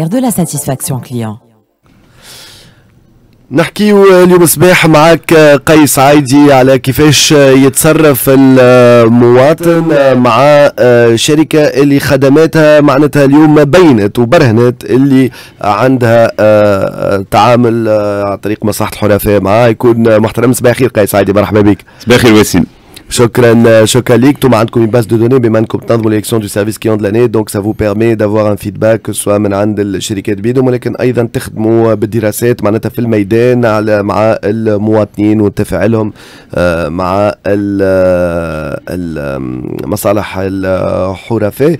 de la satisfaction client. نحكيو اليوم صباح معاك قيس عايدي على كيفاش يتصرف المواطن مع شركة اللي خدماتها معناتها اليوم بينت وبرهنت اللي عندها تعامل عن طريق مصلحة الحلفاء معاه يكون محترم صباح الخير قيس عايدي مرحبا بك صباح الخير وسيم شكرا شكرا ليك انتم عندكم اون باز دو دوني بما انكم تنظموا ليكسيون دو سيرفيس كيون دلاني دونك سافو بيرمي دافوار ان فيدباك سواء من عند الشركات بيدهم ولكن ايضا تخدموا بالدراسات معناتها في الميدان على مع المواطنين وتفاعلهم مع المصالح الحرفاء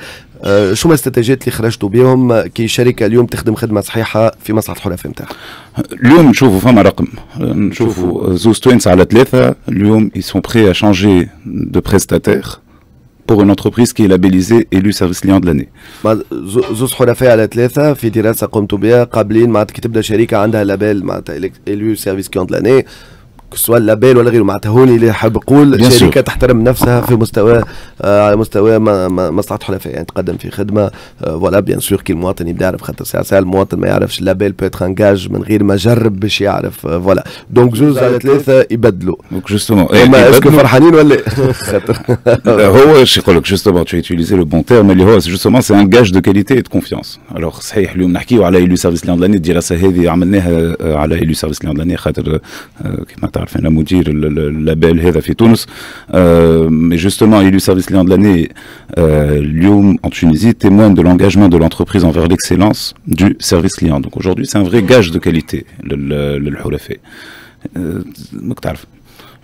آه، شو هما الاستراتيجيات اللي خرجتوا بهم آه، كشركه اليوم تخدم خدمه صحيحه في مصلحه الحلفاء نتاعها؟ اليوم نشوفوا فما رقم نشوفوا زوز توينس على ثلاثه اليوم يسون بخي prêts دو changer de prestataire pour une entreprise qui est labellisée élu service client de l'année. زوز حلفاء على ثلاثة في دراسة قمت بها قابلين معناتها كي تبدا شركة عندها لابيل معناتها élu service client de l'année سواء لابيل ولا غيره معناتها هوني اللي حاب يقول شركه تحترم نفسها في مستوى آه على مستوى مصلحه الحلفاء يعني تقدم في خدمه آه فوالا بيان سور كي المواطن يبدا يعرف خاطر ساعه ساعه المواطن ما يعرفش لابيل بيتر انجاج من غير ما جرب باش يعرف آه فوالا دونك زوز على ثلاثه يبدلوا دونك جوستومون هما اسكو فرحانين ولا هو شو يقول لك جوستومون تو يوتيليزي لو بون تيرم اللي هو جوستومون سي ان جاج دو كاليتي دو كونفيونس الوغ صحيح اليوم نحكيو على ايلو سيرفيس لاني الدراسه هذه عملناها آه، على ايلو سيرفيس لاني خاطر آه، كيما تعرف la maudite, la belle, elle a fait Mais justement, le service client de l'année, euh, Lyon, en Tunisie, témoigne de l'engagement de l'entreprise envers l'excellence du service client. Donc aujourd'hui, c'est un vrai gage de qualité, le Hulafi. Euh,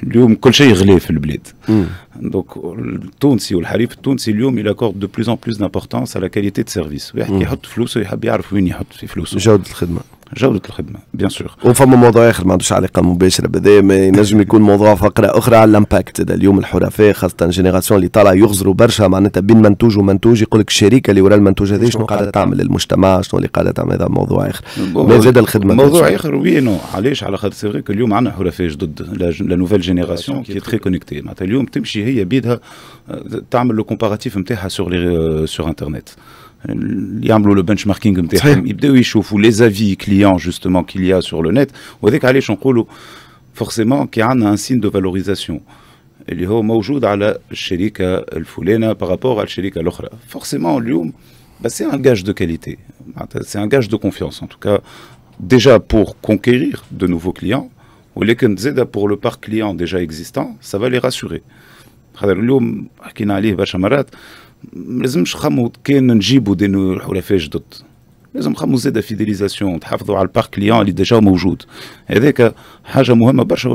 donc, tu sais, aujourd'hui, tout est réglé dans le pays. Hmm. Donc, le Touns, ou le Harif, le aujourd'hui, il accorde de plus en plus d'importance à la qualité de service. Hmm. Il met de l'argent, il veut savoir où il met de l'argent. J'ai entendu جوده الخدمه بيان سور وفما موضوع اخر ما عندوش علاقه مباشره بهذا ما ينجم يكون موضوع فقره اخرى على الامباكت اليوم الحرفاء خاصه الجينيراسيون اللي طالعه يغزروا برشا معناتها بين منتوج ومنتوج يقول لك الشركه اللي وراء المنتوج هذا شنو قاعده تعمل للمجتمع شنو اللي قاعده تعمل هذا موضوع اخر ما زاد الخدمه موضوع اخر وي نو علاش على خاطر سي اليوم عندنا حرفاء جدد لا نوفيل جينيراسيون كي تري كونيكتي معناتها اليوم تمشي هي بيدها آه، تعمل لو كومباراتيف نتاعها سور سور انترنت il y a le benchmarking il y a les avis clients justement qu'il y a sur le net forcément il y a un signe de valorisation il est la sur le marché par rapport au marché de l'autre forcément bah, c'est un gage de qualité c'est un gage de confiance en tout cas déjà pour conquérir de nouveaux clients ou pour le parc client déjà existant ça va les rassurer aujourd'hui on a dit à nos لازمش خموا كان نجيبوا دي حلفاء جدد لازم entreprise, زادة فيديليزاسيون تحافظوا على البارك كليون اللي ديجا موجود هذاك برشا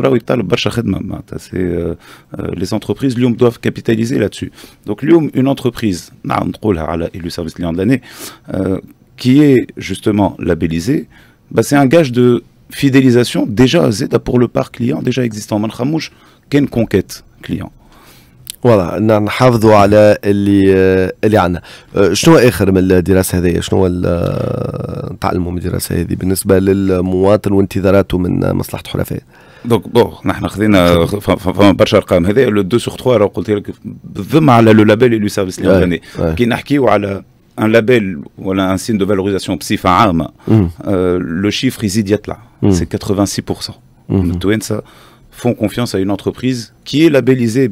برشا qui est justement labellisé, bah c'est un gage de fidélisation déjà pour le parc client déjà existant. a une conquête client. فوالا نحافظوا على اللي اللي عندنا شنو اخر من الدراسه هذه شنو تعلموا من الدراسه هذه بالنسبه للمواطن وانتظاراته من مصلحه حلفاء دونك بون نحن خذينا فما برشا ارقام هذا لو 2 سور 3 قلت لك بالذم على لو لابيل لو سيرفيس اللي كي نحكيو على ان لابيل ولا ان سين دو فالوريزاسيون بصفه عامه لو شيفر يزيد يطلع سي 86% من التوانسه فون كونفيونس ا اون entreprise كي لابيليزي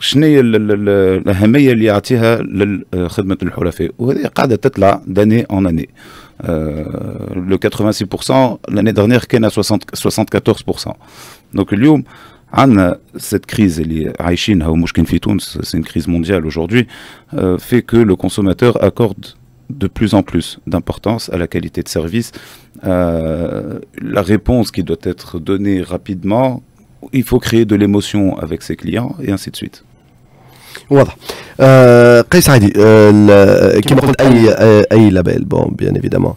شنو الاهميه اللي يعطيها لخدمه d'année en année. Le 86% l'année dernière a 74% Donc aujourd'hui, cette crise c'est une crise mondiale aujourd'hui fait que le consommateur accorde de plus en plus d'importance à la qualité de service, à euh، la réponse qui doit être donnée rapidement, il faut créer de l'émotion avec ses clients et ainsi de suite. واضح آه، قيس عادي آه، كما قلت اي اي لابيل بون بيان ايفيدامون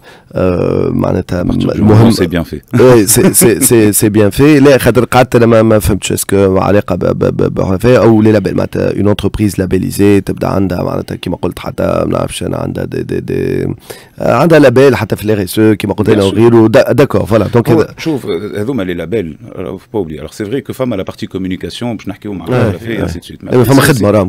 معناتها المهم سي بيان في سي سي سي بيان في لا خاطر قعدت انا ما, فهمتش اسكو علاقه بحرفيه او لي لابيل معناتها اون اونتربريز لابيليزي تبدا عندها معناتها كما قلت حتى ما نعرفش انا عندها دي دي دي عندها لابيل حتى في لي ريسو كما قلت انا وغيره داكور فوالا دونك شوف هذوما لي لابيل باوبلي الوغ سي فري كو فما لا بارتي كوميونيكاسيون باش نحكيو مع فما خدمه راهم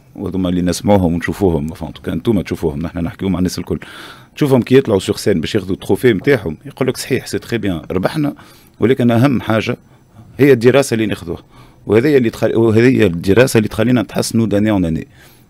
وهذوما اللي نسمعوهم ونشوفوهم فان توكا انتوما تشوفوهم نحن نحكيو مع الناس الكل تشوفهم كي يطلعوا سور سين باش ياخذوا التروفي نتاعهم يقول لك صحيح سي تخي بيان ربحنا ولكن اهم حاجه هي الدراسه اللي ناخذوها وهذه اللي تخل... وهذه الدراسه اللي تخلينا نتحسنوا داني اون اني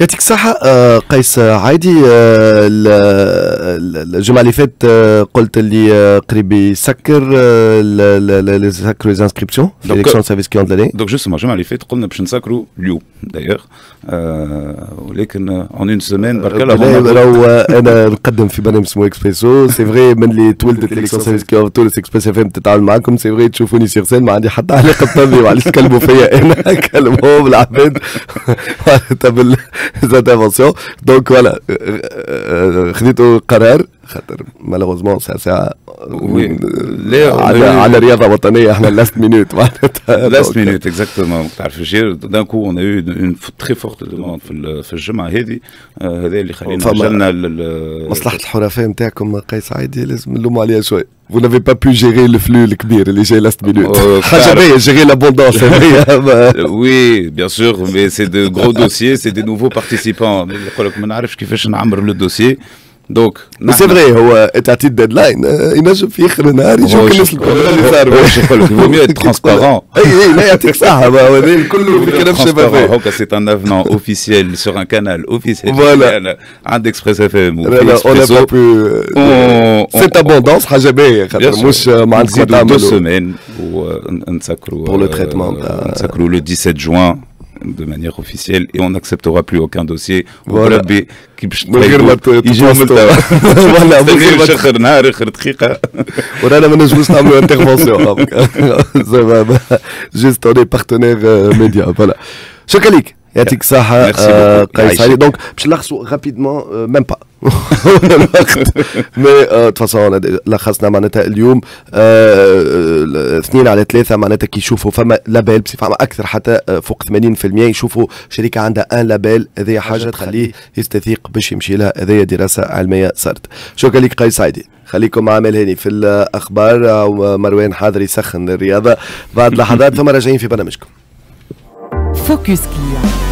يعطيك الصحة آه، قيس عادي آه، الجمعة اللي فاتت آه، قلت اللي قريب يسكر يسكروا لي انسكريبسيون في ليكسيون سيرفيس كليون دو دونك جوست الجمعة اللي فاتت قلنا باش نسكروا اليوم دايوغ ولكن اون اون سيمين برك راهو انا نقدم في برنامج اسمه اكسبريسو سي فغي من اللي تولدت ليكسيون سيرفيس كليون تونس اكسبريس اف ام تتعامل معاكم سي فغي تشوفوني سيغ سين ما عندي حتى علاقة بطبي وعلاش تكلموا فيا انا كلموهم العباد معناتها cette invention. Donc voilà, euh, euh, euh, خاطر مالوغوزمون ساعة ساعة على على رياضة وطنية احنا لاست مينوت معناتها لاست مينوت اكزاكتومون ما تعرفش جير دان كو اون اون تخي فورت دوموند في الجمعة هذه هذا اللي خلينا رجعنا مصلحة الحرفاء نتاعكم قيس عادي لازم نلوموا عليها شوي vous n'avez pas pu gérer le flux le kbir, les gérer last minute oh, Jamais euh, gérer l'abondance euh, oui bien sûr mais c'est de gros dossiers c'est des nouveaux participants Je ما نعرفش كيفاش نعمر le dossier donc c'est vrai est à cette deadline il ne faut pas qu'il y ait de retard il vaut mieux être transparent oui il n'y a pas de retard c'est un avançant officiel sur un canal officiel voilà un d'express FM on n'a pas pu cette abondance Hajebi nous sommes dans deux semaines pour le traitement le 17 juin de manière officielle et on n'acceptera plus aucun dossier. Voilà. Voilà. Juste on est partenaire euh, média. Voilà. يعطيك الصحة آه، قيس علي دونك باش نلخصوا رابيدمون ميم با مي تفاصون لخصنا معناتها اليوم آه، آه، اثنين على ثلاثة معناتها كي يشوفوا فما لابيل بصفة أكثر حتى فوق 80% يشوفوا شركة عندها أن لابيل هذه حاجة تخليه يستثيق باش يمشي لها هذه دراسة علمية صارت شكرا لك قيس سعيدي خليكم مع عامل هاني في الأخبار مروان حاضر يسخن الرياضة بعد لحظات ثم راجعين في برنامجكم فوكس كليان